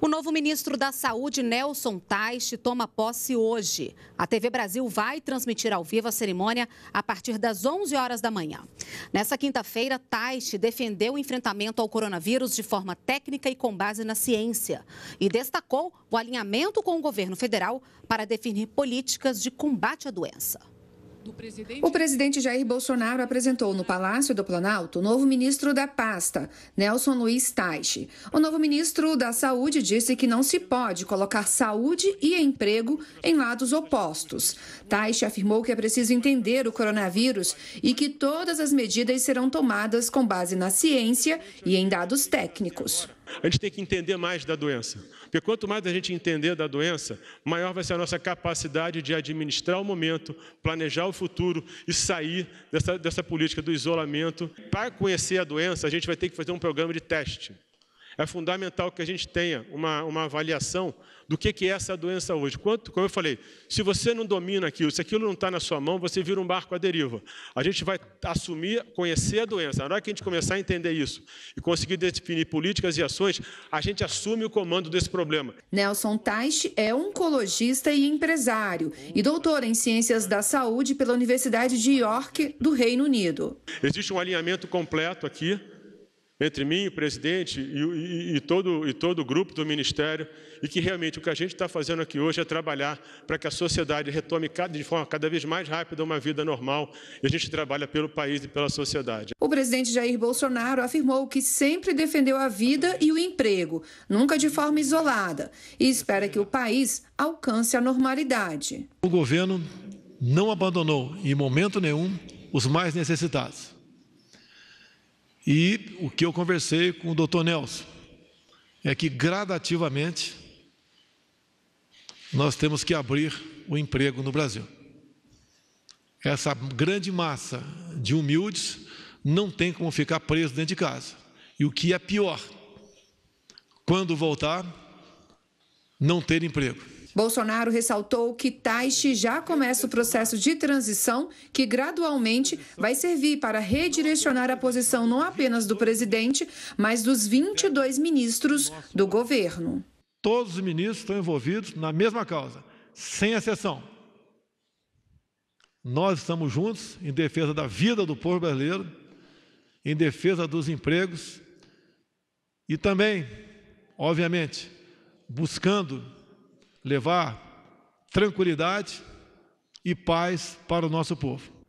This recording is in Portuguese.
O novo ministro da Saúde, Nelson Teich, toma posse hoje. A TV Brasil vai transmitir ao vivo a cerimônia a partir das 11 horas da manhã. Nessa quinta-feira, Teich defendeu o enfrentamento ao coronavírus de forma técnica e com base na ciência e destacou o alinhamento com o governo federal para definir políticas de combate à doença. O presidente Jair Bolsonaro apresentou no Palácio do Planalto o novo ministro da pasta, Nelson Luiz Taixe. O novo ministro da Saúde disse que não se pode colocar saúde e emprego em lados opostos. Taixe afirmou que é preciso entender o coronavírus e que todas as medidas serão tomadas com base na ciência e em dados técnicos. A gente tem que entender mais da doença. Porque quanto mais a gente entender da doença, maior vai ser a nossa capacidade de administrar o momento, planejar o futuro e sair dessa, dessa política do isolamento. Para conhecer a doença, a gente vai ter que fazer um programa de teste. É fundamental que a gente tenha uma, uma avaliação do que, que é essa doença hoje. Quanto, como eu falei, se você não domina aquilo, se aquilo não está na sua mão, você vira um barco à deriva. A gente vai assumir, conhecer a doença. Na hora que a gente começar a entender isso e conseguir definir políticas e ações, a gente assume o comando desse problema. Nelson Teich é oncologista e empresário e doutor em Ciências da Saúde pela Universidade de York, do Reino Unido. Existe um alinhamento completo aqui entre mim, o presidente e, e, e todo, e todo o grupo do ministério, e que realmente o que a gente está fazendo aqui hoje é trabalhar para que a sociedade retome cada, de forma cada vez mais rápida uma vida normal, e a gente trabalha pelo país e pela sociedade. O presidente Jair Bolsonaro afirmou que sempre defendeu a vida e o emprego, nunca de forma isolada, e espera que o país alcance a normalidade. O governo não abandonou, em momento nenhum, os mais necessitados. E o que eu conversei com o doutor Nelson é que gradativamente nós temos que abrir o emprego no Brasil. Essa grande massa de humildes não tem como ficar preso dentro de casa. E o que é pior, quando voltar, não ter emprego. Bolsonaro ressaltou que Taishi já começa o processo de transição que gradualmente vai servir para redirecionar a posição não apenas do presidente, mas dos 22 ministros do governo. Todos os ministros estão envolvidos na mesma causa, sem exceção. Nós estamos juntos em defesa da vida do povo brasileiro, em defesa dos empregos e também, obviamente, buscando levar tranquilidade e paz para o nosso povo.